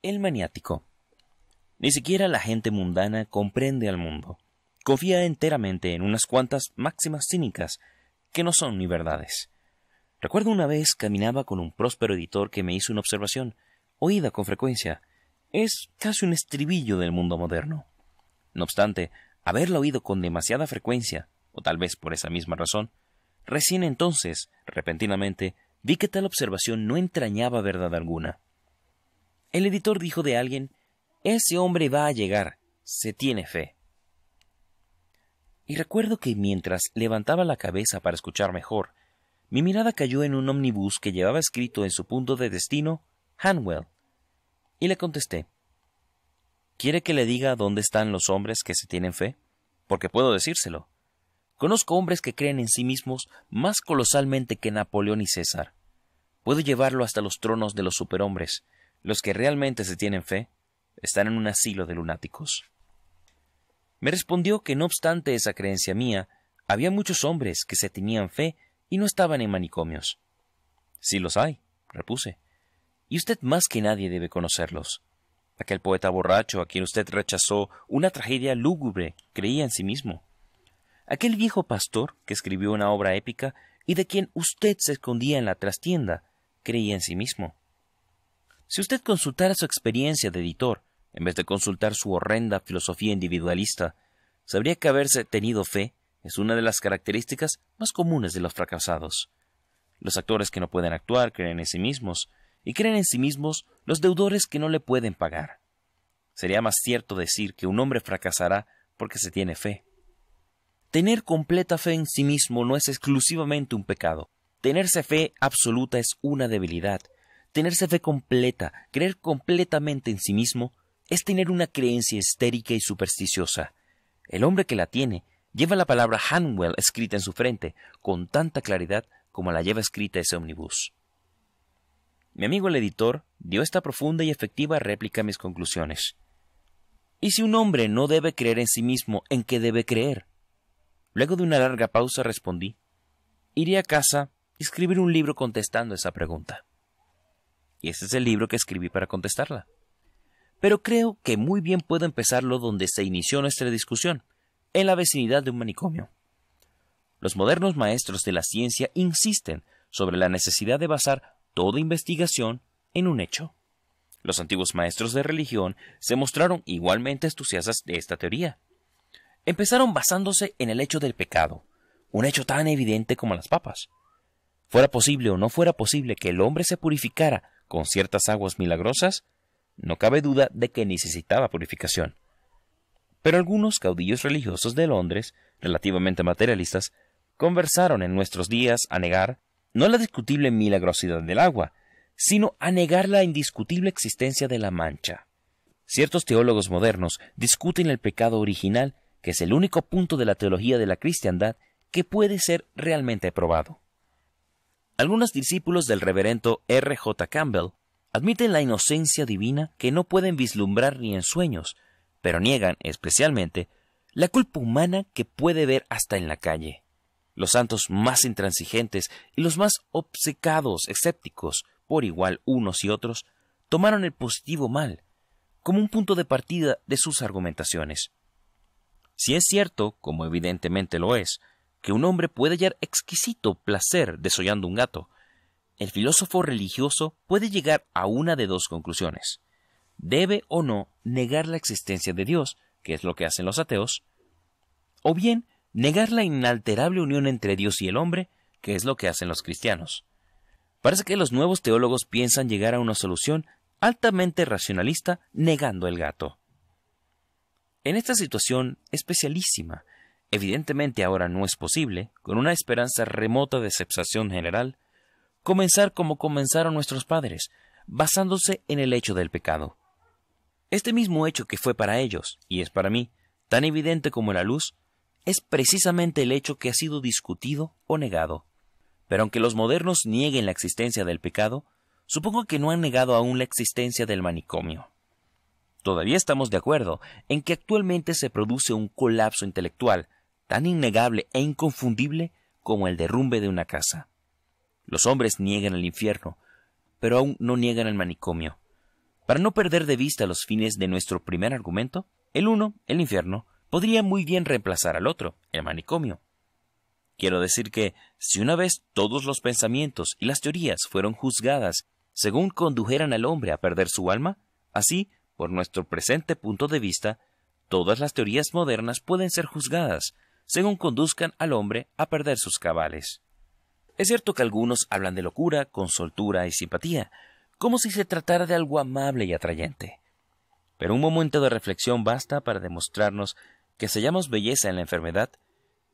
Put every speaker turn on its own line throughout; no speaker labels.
El maniático. Ni siquiera la gente mundana comprende al mundo. Confía enteramente en unas cuantas máximas cínicas que no son ni verdades. Recuerdo una vez caminaba con un próspero editor que me hizo una observación, oída con frecuencia. Es casi un estribillo del mundo moderno. No obstante, haberla oído con demasiada frecuencia, o tal vez por esa misma razón, recién entonces, repentinamente, vi que tal observación no entrañaba verdad alguna. El editor dijo de alguien, Ese hombre va a llegar, se tiene fe. Y recuerdo que mientras levantaba la cabeza para escuchar mejor, mi mirada cayó en un ómnibus que llevaba escrito en su punto de destino, Hanwell. Y le contesté, ¿Quiere que le diga dónde están los hombres que se tienen fe? Porque puedo decírselo. Conozco hombres que creen en sí mismos más colosalmente que Napoleón y César. Puedo llevarlo hasta los tronos de los superhombres, los que realmente se tienen fe están en un asilo de lunáticos. Me respondió que no obstante esa creencia mía, había muchos hombres que se tenían fe y no estaban en manicomios. Sí los hay, repuse. Y usted más que nadie debe conocerlos. Aquel poeta borracho a quien usted rechazó una tragedia lúgubre creía en sí mismo. Aquel viejo pastor que escribió una obra épica y de quien usted se escondía en la trastienda creía en sí mismo. Si usted consultara su experiencia de editor, en vez de consultar su horrenda filosofía individualista, sabría que haberse tenido fe es una de las características más comunes de los fracasados. Los actores que no pueden actuar creen en sí mismos, y creen en sí mismos los deudores que no le pueden pagar. Sería más cierto decir que un hombre fracasará porque se tiene fe. Tener completa fe en sí mismo no es exclusivamente un pecado. Tenerse fe absoluta es una debilidad, Tenerse fe completa, creer completamente en sí mismo, es tener una creencia histérica y supersticiosa. El hombre que la tiene lleva la palabra Hanwell escrita en su frente con tanta claridad como la lleva escrita ese omnibus. Mi amigo el editor dio esta profunda y efectiva réplica a mis conclusiones. ¿Y si un hombre no debe creer en sí mismo, en qué debe creer? Luego de una larga pausa respondí Iré a casa y escribir un libro contestando esa pregunta y ese es el libro que escribí para contestarla. Pero creo que muy bien puedo empezarlo donde se inició nuestra discusión, en la vecindad de un manicomio. Los modernos maestros de la ciencia insisten sobre la necesidad de basar toda investigación en un hecho. Los antiguos maestros de religión se mostraron igualmente entusiastas de esta teoría. Empezaron basándose en el hecho del pecado, un hecho tan evidente como las papas. Fuera posible o no fuera posible que el hombre se purificara con ciertas aguas milagrosas, no cabe duda de que necesitaba purificación. Pero algunos caudillos religiosos de Londres, relativamente materialistas, conversaron en nuestros días a negar no la discutible milagrosidad del agua, sino a negar la indiscutible existencia de la mancha. Ciertos teólogos modernos discuten el pecado original, que es el único punto de la teología de la cristiandad que puede ser realmente probado. Algunos discípulos del reverendo R. J. Campbell admiten la inocencia divina que no pueden vislumbrar ni en sueños, pero niegan, especialmente, la culpa humana que puede ver hasta en la calle. Los santos más intransigentes y los más obcecados escépticos, por igual unos y otros, tomaron el positivo mal como un punto de partida de sus argumentaciones. Si es cierto, como evidentemente lo es, que un hombre puede hallar exquisito placer desollando un gato, el filósofo religioso puede llegar a una de dos conclusiones. Debe o no negar la existencia de Dios, que es lo que hacen los ateos, o bien negar la inalterable unión entre Dios y el hombre, que es lo que hacen los cristianos. Parece que los nuevos teólogos piensan llegar a una solución altamente racionalista negando el gato. En esta situación especialísima, evidentemente ahora no es posible, con una esperanza remota de aceptación general, comenzar como comenzaron nuestros padres, basándose en el hecho del pecado. Este mismo hecho que fue para ellos, y es para mí, tan evidente como la luz, es precisamente el hecho que ha sido discutido o negado. Pero aunque los modernos nieguen la existencia del pecado, supongo que no han negado aún la existencia del manicomio. Todavía estamos de acuerdo en que actualmente se produce un colapso intelectual, tan innegable e inconfundible como el derrumbe de una casa. Los hombres niegan el infierno, pero aún no niegan el manicomio. Para no perder de vista los fines de nuestro primer argumento, el uno, el infierno, podría muy bien reemplazar al otro, el manicomio. Quiero decir que, si una vez todos los pensamientos y las teorías fueron juzgadas según condujeran al hombre a perder su alma, así, por nuestro presente punto de vista, todas las teorías modernas pueden ser juzgadas según conduzcan al hombre a perder sus cabales. Es cierto que algunos hablan de locura con soltura y simpatía, como si se tratara de algo amable y atrayente. Pero un momento de reflexión basta para demostrarnos que si hallamos belleza en la enfermedad,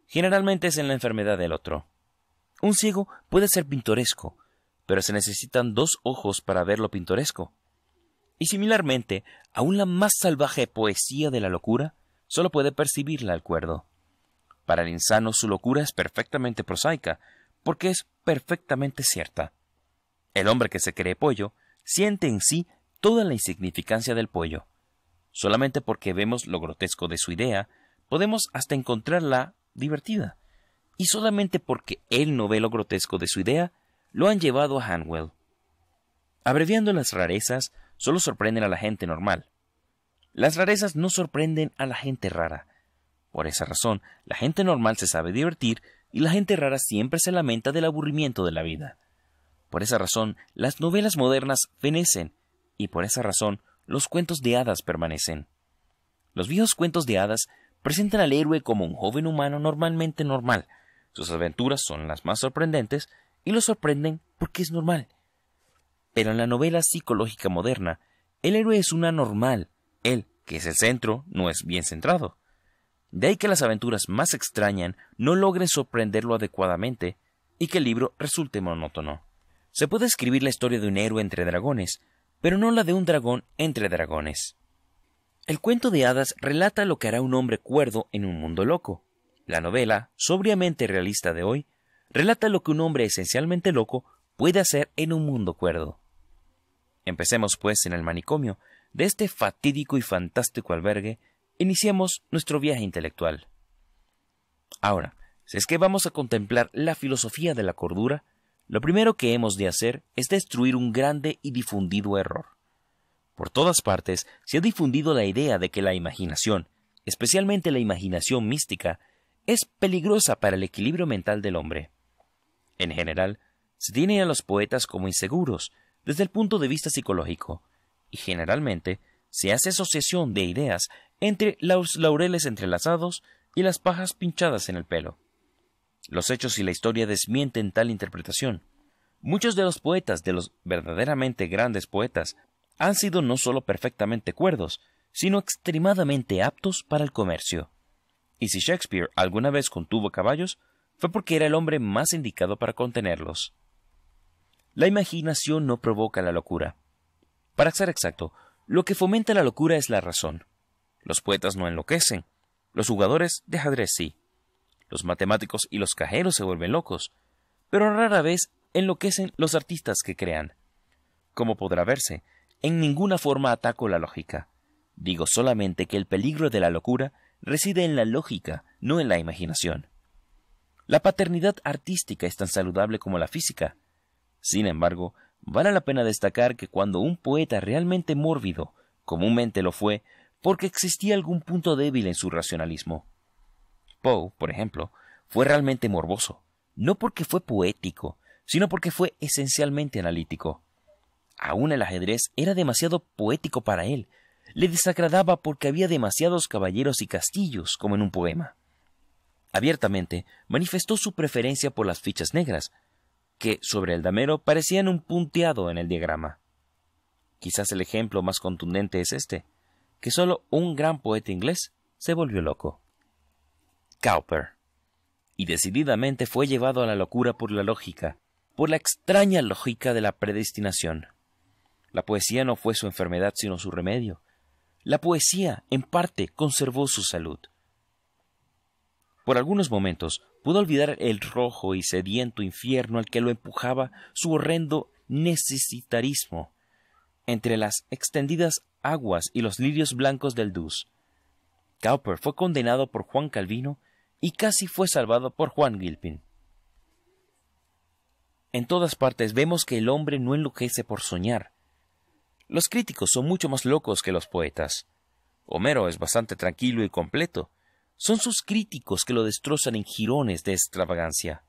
generalmente es en la enfermedad del otro. Un ciego puede ser pintoresco, pero se necesitan dos ojos para ver lo pintoresco. Y similarmente, aun la más salvaje poesía de la locura solo puede percibirla al cuerdo. Para el insano su locura es perfectamente prosaica, porque es perfectamente cierta. El hombre que se cree pollo siente en sí toda la insignificancia del pollo. Solamente porque vemos lo grotesco de su idea, podemos hasta encontrarla divertida. Y solamente porque él no ve lo grotesco de su idea, lo han llevado a Hanwell. Abreviando las rarezas, solo sorprenden a la gente normal. Las rarezas no sorprenden a la gente rara, por esa razón, la gente normal se sabe divertir y la gente rara siempre se lamenta del aburrimiento de la vida. Por esa razón, las novelas modernas fenecen y por esa razón, los cuentos de hadas permanecen. Los viejos cuentos de hadas presentan al héroe como un joven humano normalmente normal. Sus aventuras son las más sorprendentes y lo sorprenden porque es normal. Pero en la novela psicológica moderna, el héroe es una anormal. Él, que es el centro, no es bien centrado. De ahí que las aventuras más extrañas no logren sorprenderlo adecuadamente y que el libro resulte monótono. Se puede escribir la historia de un héroe entre dragones, pero no la de un dragón entre dragones. El cuento de hadas relata lo que hará un hombre cuerdo en un mundo loco. La novela, sobriamente realista de hoy, relata lo que un hombre esencialmente loco puede hacer en un mundo cuerdo. Empecemos, pues, en el manicomio de este fatídico y fantástico albergue Iniciemos nuestro viaje intelectual. Ahora, si es que vamos a contemplar la filosofía de la cordura, lo primero que hemos de hacer es destruir un grande y difundido error. Por todas partes se ha difundido la idea de que la imaginación, especialmente la imaginación mística, es peligrosa para el equilibrio mental del hombre. En general, se tiene a los poetas como inseguros desde el punto de vista psicológico, y generalmente se hace asociación de ideas entre los laureles entrelazados y las pajas pinchadas en el pelo. Los hechos y la historia desmienten tal interpretación. Muchos de los poetas, de los verdaderamente grandes poetas, han sido no solo perfectamente cuerdos, sino extremadamente aptos para el comercio. Y si Shakespeare alguna vez contuvo caballos, fue porque era el hombre más indicado para contenerlos. La imaginación no provoca la locura. Para ser exacto, lo que fomenta la locura es la razón. Los poetas no enloquecen. Los jugadores de ajedrez sí. Los matemáticos y los cajeros se vuelven locos, pero rara vez enloquecen los artistas que crean. Como podrá verse, en ninguna forma ataco la lógica. Digo solamente que el peligro de la locura reside en la lógica, no en la imaginación. La paternidad artística es tan saludable como la física. Sin embargo, vale la pena destacar que cuando un poeta realmente mórbido, comúnmente lo fue, porque existía algún punto débil en su racionalismo. Poe, por ejemplo, fue realmente morboso, no porque fue poético, sino porque fue esencialmente analítico. Aún el ajedrez era demasiado poético para él, le desagradaba porque había demasiados caballeros y castillos como en un poema. Abiertamente manifestó su preferencia por las fichas negras, que sobre el damero parecían un punteado en el diagrama. Quizás el ejemplo más contundente es este que solo un gran poeta inglés se volvió loco. Cowper. Y decididamente fue llevado a la locura por la lógica, por la extraña lógica de la predestinación. La poesía no fue su enfermedad sino su remedio. La poesía, en parte, conservó su salud. Por algunos momentos pudo olvidar el rojo y sediento infierno al que lo empujaba su horrendo necesitarismo, entre las extendidas aguas y los lirios blancos del Dus. Cowper fue condenado por Juan Calvino y casi fue salvado por Juan Gilpin. En todas partes vemos que el hombre no enloquece por soñar. Los críticos son mucho más locos que los poetas. Homero es bastante tranquilo y completo. Son sus críticos que lo destrozan en jirones de extravagancia.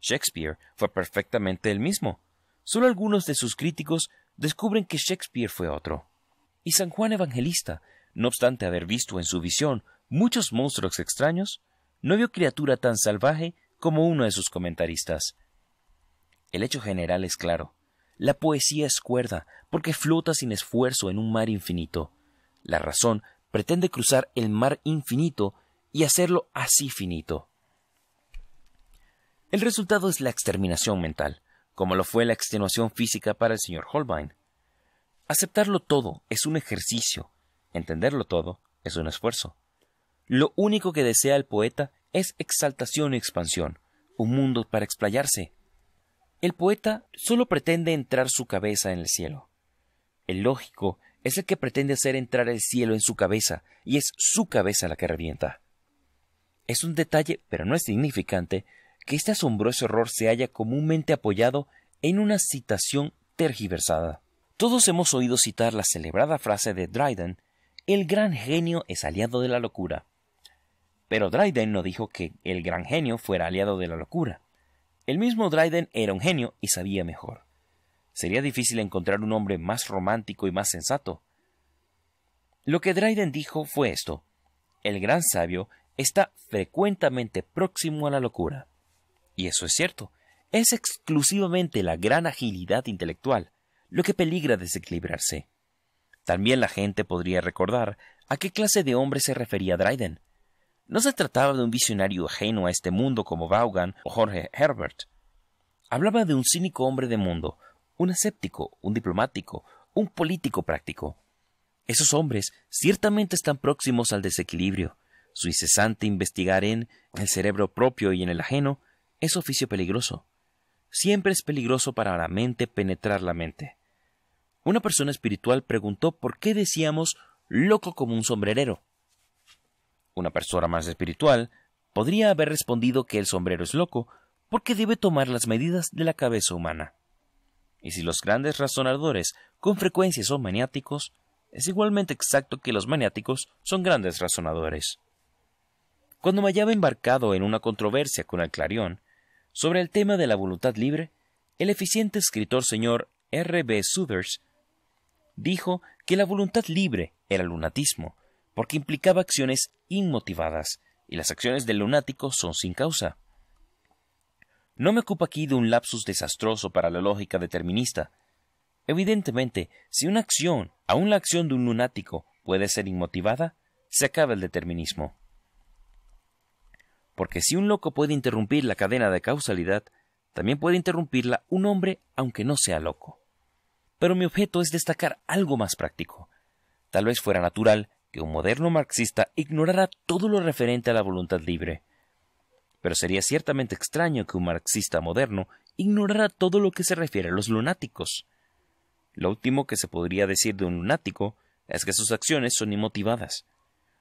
Shakespeare fue perfectamente el mismo. Solo algunos de sus críticos descubren que Shakespeare fue otro. Y San Juan Evangelista, no obstante haber visto en su visión muchos monstruos extraños, no vio criatura tan salvaje como uno de sus comentaristas. El hecho general es claro. La poesía es cuerda, porque flota sin esfuerzo en un mar infinito. La razón pretende cruzar el mar infinito y hacerlo así finito. El resultado es la exterminación mental, como lo fue la extenuación física para el señor Holbein. Aceptarlo todo es un ejercicio, entenderlo todo es un esfuerzo. Lo único que desea el poeta es exaltación y expansión, un mundo para explayarse. El poeta solo pretende entrar su cabeza en el cielo. El lógico es el que pretende hacer entrar el cielo en su cabeza, y es su cabeza la que revienta. Es un detalle, pero no es significante, que este asombroso error se haya comúnmente apoyado en una citación tergiversada. Todos hemos oído citar la celebrada frase de Dryden El gran genio es aliado de la locura. Pero Dryden no dijo que el gran genio fuera aliado de la locura. El mismo Dryden era un genio y sabía mejor. Sería difícil encontrar un hombre más romántico y más sensato. Lo que Dryden dijo fue esto El gran sabio está frecuentemente próximo a la locura y eso es cierto, es exclusivamente la gran agilidad intelectual lo que peligra desequilibrarse. También la gente podría recordar a qué clase de hombre se refería Dryden. No se trataba de un visionario ajeno a este mundo como Vaughan o Jorge Herbert. Hablaba de un cínico hombre de mundo, un escéptico, un diplomático, un político práctico. Esos hombres ciertamente están próximos al desequilibrio. Su incesante investigar en el cerebro propio y en el ajeno es oficio peligroso. Siempre es peligroso para la mente penetrar la mente. Una persona espiritual preguntó por qué decíamos loco como un sombrerero. Una persona más espiritual podría haber respondido que el sombrero es loco porque debe tomar las medidas de la cabeza humana. Y si los grandes razonadores con frecuencia son maniáticos, es igualmente exacto que los maniáticos son grandes razonadores. Cuando me hallaba embarcado en una controversia con el Clarión, sobre el tema de la voluntad libre, el eficiente escritor señor R. B. Suthers dijo que la voluntad libre era lunatismo, porque implicaba acciones inmotivadas, y las acciones del lunático son sin causa. No me ocupo aquí de un lapsus desastroso para la lógica determinista. Evidentemente, si una acción, aun la acción de un lunático, puede ser inmotivada, se acaba el determinismo porque si un loco puede interrumpir la cadena de causalidad, también puede interrumpirla un hombre aunque no sea loco. Pero mi objeto es destacar algo más práctico. Tal vez fuera natural que un moderno marxista ignorara todo lo referente a la voluntad libre. Pero sería ciertamente extraño que un marxista moderno ignorara todo lo que se refiere a los lunáticos. Lo último que se podría decir de un lunático es que sus acciones son inmotivadas.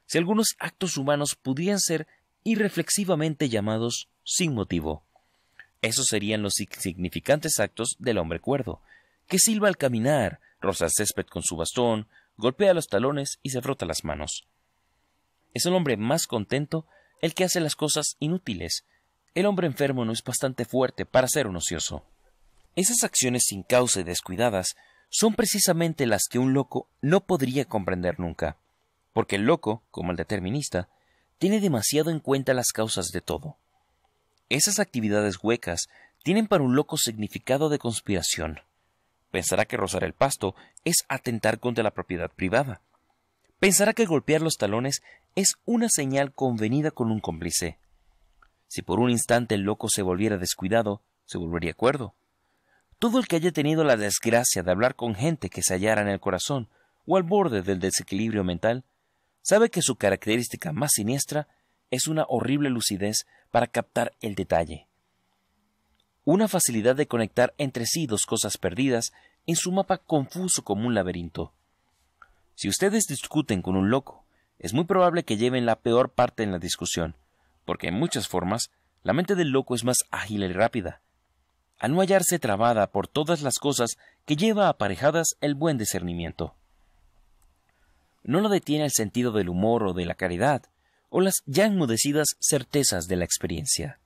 Si algunos actos humanos pudieran ser irreflexivamente reflexivamente llamados sin motivo. Esos serían los insignificantes actos del hombre cuerdo, que silba al caminar, roza el césped con su bastón, golpea los talones y se frota las manos. Es el hombre más contento el que hace las cosas inútiles. El hombre enfermo no es bastante fuerte para ser un ocioso. Esas acciones sin causa y descuidadas son precisamente las que un loco no podría comprender nunca, porque el loco, como el determinista, tiene demasiado en cuenta las causas de todo. Esas actividades huecas tienen para un loco significado de conspiración. Pensará que rozar el pasto es atentar contra la propiedad privada. Pensará que golpear los talones es una señal convenida con un cómplice. Si por un instante el loco se volviera descuidado, se volvería cuerdo. Todo el que haya tenido la desgracia de hablar con gente que se hallara en el corazón o al borde del desequilibrio mental sabe que su característica más siniestra es una horrible lucidez para captar el detalle. Una facilidad de conectar entre sí dos cosas perdidas en su mapa confuso como un laberinto. Si ustedes discuten con un loco, es muy probable que lleven la peor parte en la discusión, porque en muchas formas la mente del loco es más ágil y rápida, al no hallarse trabada por todas las cosas que lleva aparejadas el buen discernimiento no lo detiene el sentido del humor o de la caridad, o las ya enmudecidas certezas de la experiencia.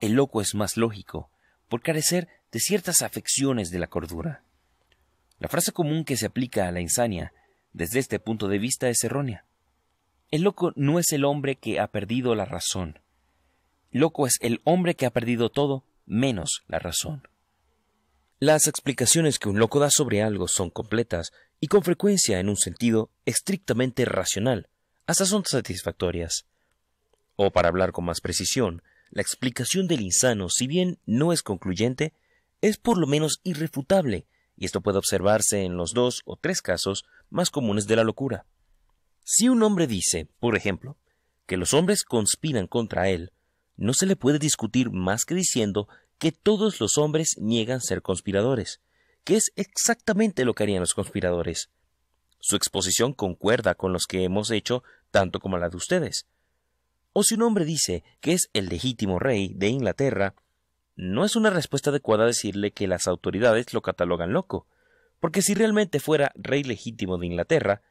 El loco es más lógico, por carecer de ciertas afecciones de la cordura. La frase común que se aplica a la insania, desde este punto de vista, es errónea. El loco no es el hombre que ha perdido la razón. Loco es el hombre que ha perdido todo menos la razón. Las explicaciones que un loco da sobre algo son completas y con frecuencia en un sentido estrictamente racional, hasta son satisfactorias. O para hablar con más precisión, la explicación del insano, si bien no es concluyente, es por lo menos irrefutable, y esto puede observarse en los dos o tres casos más comunes de la locura. Si un hombre dice, por ejemplo, que los hombres conspiran contra él, no se le puede discutir más que diciendo que todos los hombres niegan ser conspiradores, que es exactamente lo que harían los conspiradores. Su exposición concuerda con los que hemos hecho tanto como la de ustedes. O si un hombre dice que es el legítimo rey de Inglaterra, no es una respuesta adecuada decirle que las autoridades lo catalogan loco, porque si realmente fuera rey legítimo de Inglaterra,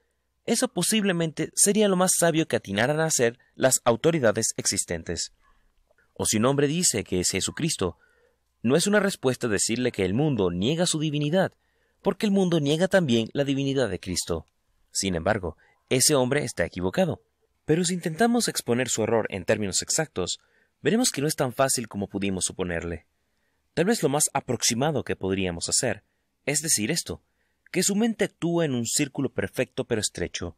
eso posiblemente sería lo más sabio que atinaran a hacer las autoridades existentes. O si un hombre dice que es Jesucristo, no es una respuesta decirle que el mundo niega su divinidad, porque el mundo niega también la divinidad de Cristo. Sin embargo, ese hombre está equivocado. Pero si intentamos exponer su error en términos exactos, veremos que no es tan fácil como pudimos suponerle. Tal vez lo más aproximado que podríamos hacer es decir esto, que su mente actúa en un círculo perfecto pero estrecho.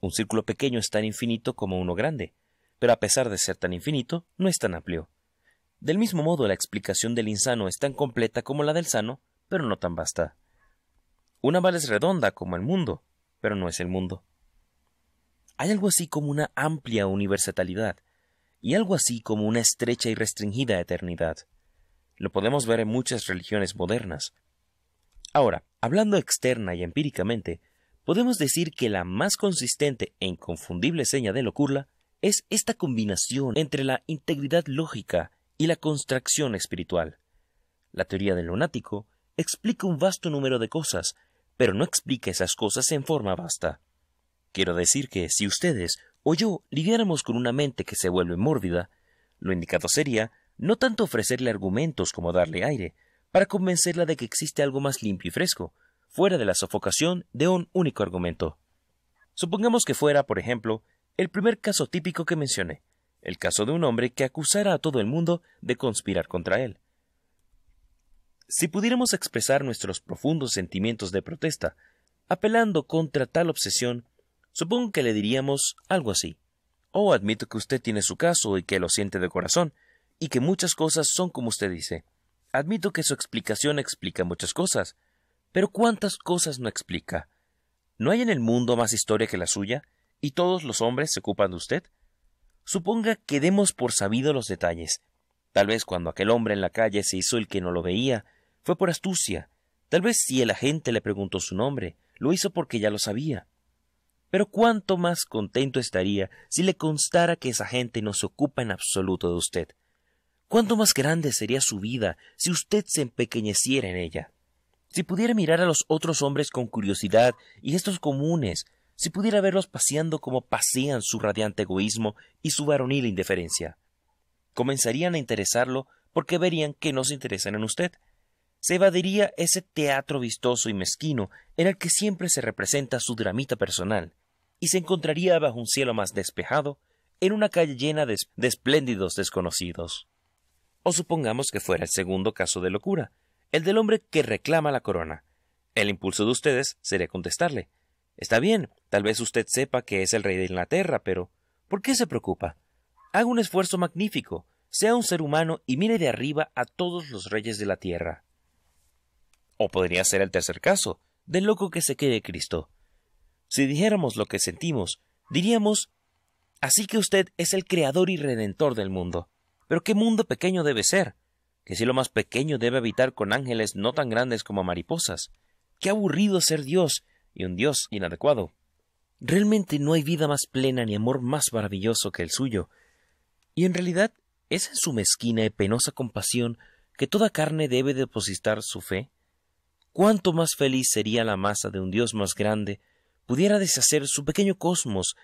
Un círculo pequeño es tan infinito como uno grande, pero a pesar de ser tan infinito, no es tan amplio. Del mismo modo, la explicación del insano es tan completa como la del sano, pero no tan vasta. Una bala es redonda como el mundo, pero no es el mundo. Hay algo así como una amplia universalidad, y algo así como una estrecha y restringida eternidad. Lo podemos ver en muchas religiones modernas. Ahora, hablando externa y empíricamente, podemos decir que la más consistente e inconfundible seña de locura es esta combinación entre la integridad lógica y la constracción espiritual. La teoría del lunático explica un vasto número de cosas, pero no explica esas cosas en forma vasta. Quiero decir que si ustedes o yo lidiáramos con una mente que se vuelve mórbida, lo indicado sería no tanto ofrecerle argumentos como darle aire, para convencerla de que existe algo más limpio y fresco, fuera de la sofocación de un único argumento. Supongamos que fuera, por ejemplo, el primer caso típico que mencioné el caso de un hombre que acusara a todo el mundo de conspirar contra él. Si pudiéramos expresar nuestros profundos sentimientos de protesta, apelando contra tal obsesión, supongo que le diríamos algo así. Oh, admito que usted tiene su caso y que lo siente de corazón, y que muchas cosas son como usted dice. Admito que su explicación explica muchas cosas, pero ¿cuántas cosas no explica? ¿No hay en el mundo más historia que la suya? ¿Y todos los hombres se ocupan de usted? Suponga que demos por sabido los detalles. Tal vez cuando aquel hombre en la calle se hizo el que no lo veía, fue por astucia. Tal vez si el agente le preguntó su nombre, lo hizo porque ya lo sabía. Pero cuánto más contento estaría si le constara que esa gente no se ocupa en absoluto de usted. Cuánto más grande sería su vida si usted se empequeñeciera en ella. Si pudiera mirar a los otros hombres con curiosidad y estos comunes, si pudiera verlos paseando como pasean su radiante egoísmo y su varonil indiferencia. Comenzarían a interesarlo porque verían que no se interesan en usted. Se evadiría ese teatro vistoso y mezquino en el que siempre se representa su dramita personal, y se encontraría bajo un cielo más despejado, en una calle llena de, espléndidos desconocidos. O supongamos que fuera el segundo caso de locura, el del hombre que reclama la corona. El impulso de ustedes sería contestarle Está bien, tal vez usted sepa que es el rey de Inglaterra, pero ¿por qué se preocupa? Haga un esfuerzo magnífico, sea un ser humano y mire de arriba a todos los reyes de la tierra. O podría ser el tercer caso, del loco que se quede Cristo. Si dijéramos lo que sentimos, diríamos Así que usted es el creador y redentor del mundo. Pero qué mundo pequeño debe ser, que si lo más pequeño debe habitar con ángeles no tan grandes como mariposas. Qué aburrido ser Dios y un Dios inadecuado. Realmente no hay vida más plena ni amor más maravilloso que el suyo. Y en realidad es en su mezquina y penosa compasión que toda carne debe depositar su fe. Cuánto más feliz sería la masa de un Dios más grande, pudiera deshacer su pequeño cosmos,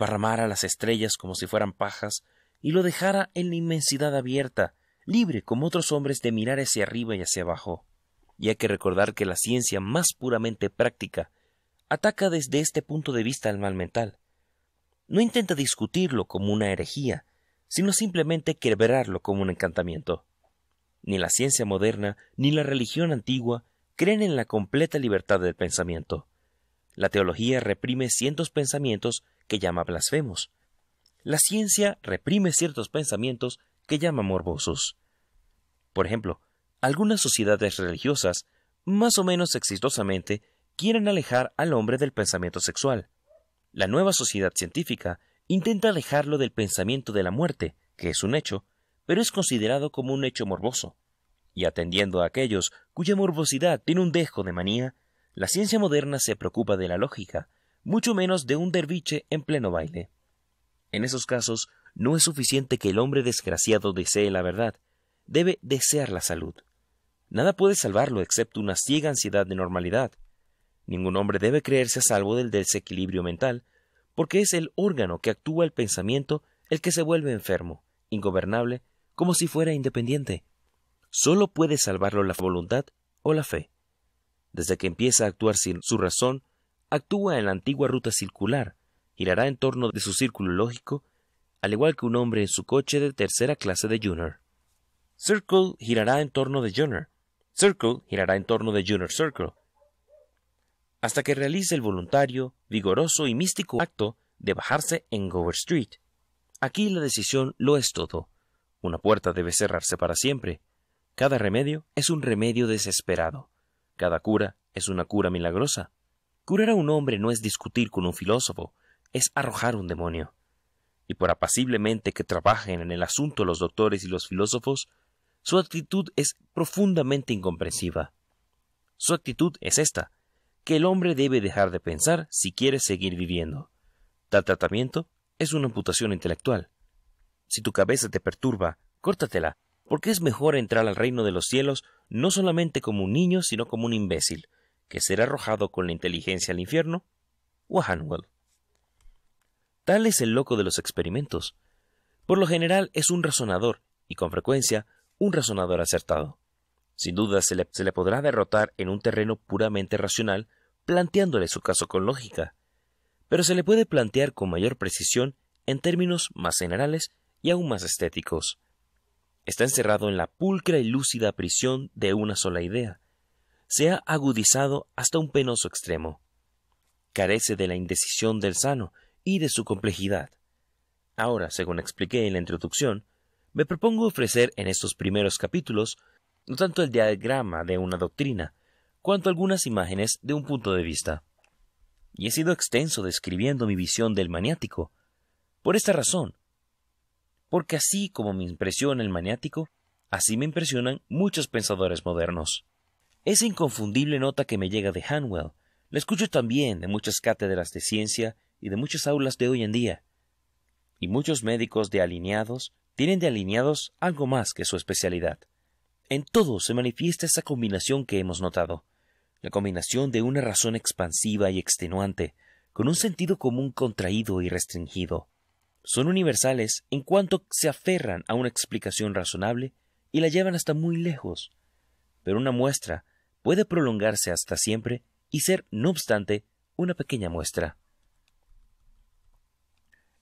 a las estrellas como si fueran pajas, y lo dejara en la inmensidad abierta, libre como otros hombres de mirar hacia arriba y hacia abajo. Y hay que recordar que la ciencia más puramente práctica ataca desde este punto de vista al mal mental. No intenta discutirlo como una herejía, sino simplemente quebrarlo como un encantamiento. Ni la ciencia moderna ni la religión antigua creen en la completa libertad del pensamiento. La teología reprime ciertos pensamientos que llama blasfemos. La ciencia reprime ciertos pensamientos que llama morbosos. Por ejemplo, algunas sociedades religiosas, más o menos exitosamente, quieren alejar al hombre del pensamiento sexual. La nueva sociedad científica intenta alejarlo del pensamiento de la muerte, que es un hecho, pero es considerado como un hecho morboso. Y atendiendo a aquellos cuya morbosidad tiene un dejo de manía, la ciencia moderna se preocupa de la lógica, mucho menos de un derviche en pleno baile. En esos casos, no es suficiente que el hombre desgraciado desee la verdad, debe desear la salud. Nada puede salvarlo excepto una ciega ansiedad de normalidad, Ningún hombre debe creerse a salvo del desequilibrio mental, porque es el órgano que actúa el pensamiento el que se vuelve enfermo, ingobernable, como si fuera independiente. Solo puede salvarlo la voluntad o la fe. Desde que empieza a actuar sin su razón, actúa en la antigua ruta circular, girará en torno de su círculo lógico, al igual que un hombre en su coche de tercera clase de Junior. Circle girará en torno de Junior. Circle girará en torno de Junior Circle hasta que realice el voluntario, vigoroso y místico acto de bajarse en Gower Street. Aquí la decisión lo es todo. Una puerta debe cerrarse para siempre. Cada remedio es un remedio desesperado. Cada cura es una cura milagrosa. Curar a un hombre no es discutir con un filósofo, es arrojar un demonio. Y por apaciblemente que trabajen en el asunto los doctores y los filósofos, su actitud es profundamente incomprensiva. Su actitud es esta, que el hombre debe dejar de pensar si quiere seguir viviendo. Tal tratamiento es una amputación intelectual. Si tu cabeza te perturba, córtatela, porque es mejor entrar al reino de los cielos no solamente como un niño, sino como un imbécil, que será arrojado con la inteligencia al infierno o a Hanwell. Tal es el loco de los experimentos. Por lo general es un razonador, y con frecuencia un razonador acertado. Sin duda se le podrá derrotar en un terreno puramente racional planteándole su caso con lógica, pero se le puede plantear con mayor precisión en términos más generales y aún más estéticos. Está encerrado en la pulcra y lúcida prisión de una sola idea. Se ha agudizado hasta un penoso extremo. Carece de la indecisión del sano y de su complejidad. Ahora, según expliqué en la introducción, me propongo ofrecer en estos primeros capítulos no tanto el diagrama de una doctrina, cuanto algunas imágenes de un punto de vista. Y he sido extenso describiendo mi visión del maniático, por esta razón, porque así como me impresiona el maniático, así me impresionan muchos pensadores modernos. Esa inconfundible nota que me llega de Hanwell, la escucho también de muchas cátedras de ciencia y de muchas aulas de hoy en día. Y muchos médicos de alineados tienen de alineados algo más que su especialidad. En todo se manifiesta esa combinación que hemos notado la combinación de una razón expansiva y extenuante, con un sentido común contraído y restringido. Son universales en cuanto se aferran a una explicación razonable y la llevan hasta muy lejos. Pero una muestra puede prolongarse hasta siempre y ser, no obstante, una pequeña muestra.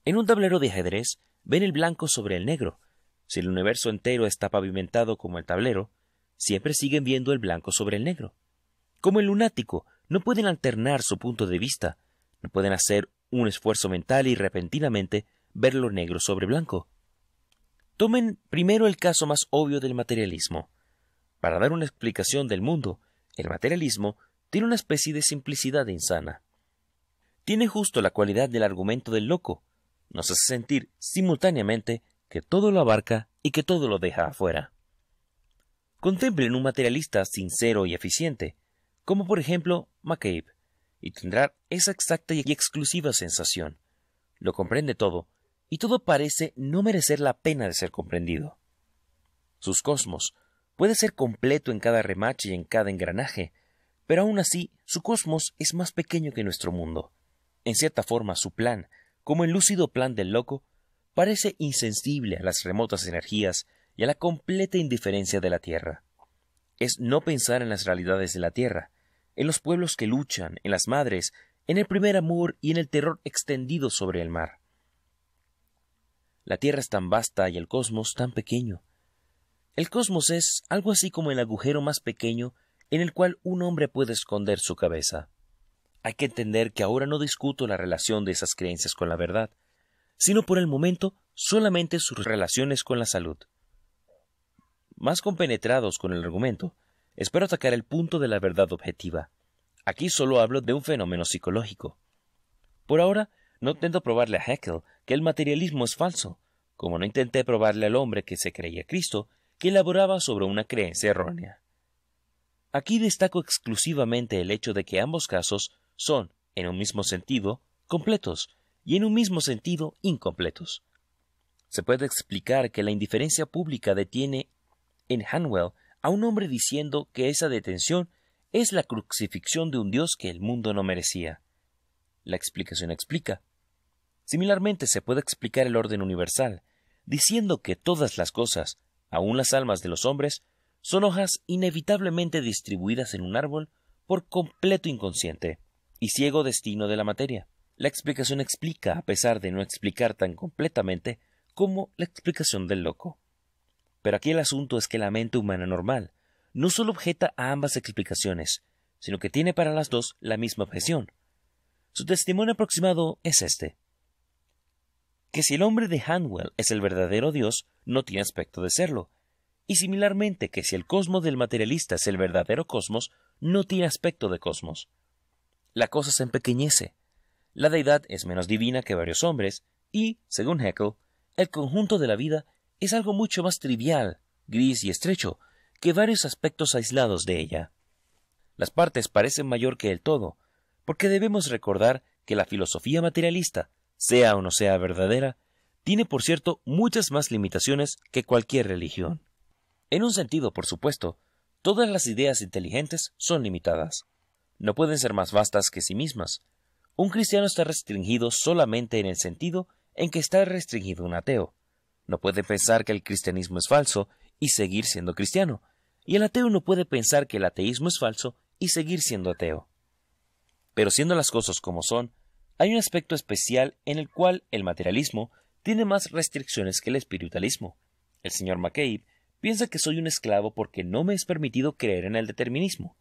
En un tablero de ajedrez ven el blanco sobre el negro. Si el universo entero está pavimentado como el tablero, siempre siguen viendo el blanco sobre el negro como el lunático, no pueden alternar su punto de vista, no pueden hacer un esfuerzo mental y repentinamente ver lo negro sobre blanco. Tomen primero el caso más obvio del materialismo. Para dar una explicación del mundo, el materialismo tiene una especie de simplicidad insana. Tiene justo la cualidad del argumento del loco. Nos hace sentir simultáneamente que todo lo abarca y que todo lo deja afuera. Contemplen un materialista sincero y eficiente, como por ejemplo McCabe, y tendrá esa exacta y exclusiva sensación. Lo comprende todo, y todo parece no merecer la pena de ser comprendido. Sus cosmos puede ser completo en cada remache y en cada engranaje, pero aún así su cosmos es más pequeño que nuestro mundo. En cierta forma, su plan, como el lúcido plan del loco, parece insensible a las remotas energías y a la completa indiferencia de la Tierra. Es no pensar en las realidades de la Tierra, en los pueblos que luchan, en las madres, en el primer amor y en el terror extendido sobre el mar. La Tierra es tan vasta y el cosmos tan pequeño. El cosmos es algo así como el agujero más pequeño en el cual un hombre puede esconder su cabeza. Hay que entender que ahora no discuto la relación de esas creencias con la verdad, sino por el momento solamente sus relaciones con la salud. Más compenetrados con el argumento, Espero atacar el punto de la verdad objetiva. Aquí solo hablo de un fenómeno psicológico. Por ahora, no intento probarle a Haeckel que el materialismo es falso, como no intenté probarle al hombre que se creía Cristo, que elaboraba sobre una creencia errónea. Aquí destaco exclusivamente el hecho de que ambos casos son, en un mismo sentido, completos y en un mismo sentido incompletos. Se puede explicar que la indiferencia pública detiene en Hanwell a un hombre diciendo que esa detención es la crucifixión de un Dios que el mundo no merecía. La explicación explica. Similarmente se puede explicar el orden universal, diciendo que todas las cosas, aun las almas de los hombres, son hojas inevitablemente distribuidas en un árbol por completo inconsciente y ciego destino de la materia. La explicación explica, a pesar de no explicar tan completamente, como la explicación del loco. Pero aquí el asunto es que la mente humana normal no solo objeta a ambas explicaciones, sino que tiene para las dos la misma objeción. Su testimonio aproximado es este. Que si el hombre de Hanwell es el verdadero Dios, no tiene aspecto de serlo. Y similarmente que si el cosmos del materialista es el verdadero cosmos, no tiene aspecto de cosmos. La cosa se empequeñece. La deidad es menos divina que varios hombres, y, según Heckel, el conjunto de la vida es algo mucho más trivial, gris y estrecho que varios aspectos aislados de ella. Las partes parecen mayor que el todo, porque debemos recordar que la filosofía materialista, sea o no sea verdadera, tiene por cierto muchas más limitaciones que cualquier religión. En un sentido, por supuesto, todas las ideas inteligentes son limitadas. No pueden ser más vastas que sí mismas. Un cristiano está restringido solamente en el sentido en que está restringido un ateo no puede pensar que el cristianismo es falso y seguir siendo cristiano, y el ateo no puede pensar que el ateísmo es falso y seguir siendo ateo. Pero siendo las cosas como son, hay un aspecto especial en el cual el materialismo tiene más restricciones que el espiritualismo. El señor McCabe piensa que soy un esclavo porque no me es permitido creer en el determinismo.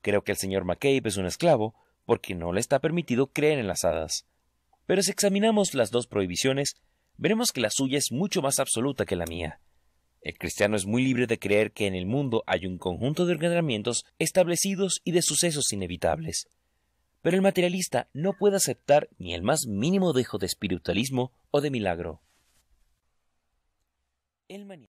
Creo que el señor McCabe es un esclavo porque no le está permitido creer en las hadas. Pero si examinamos las dos prohibiciones, veremos que la suya es mucho más absoluta que la mía. El cristiano es muy libre de creer que en el mundo hay un conjunto de ordenamientos establecidos y de sucesos inevitables. Pero el materialista no puede aceptar ni el más mínimo dejo de espiritualismo o de milagro.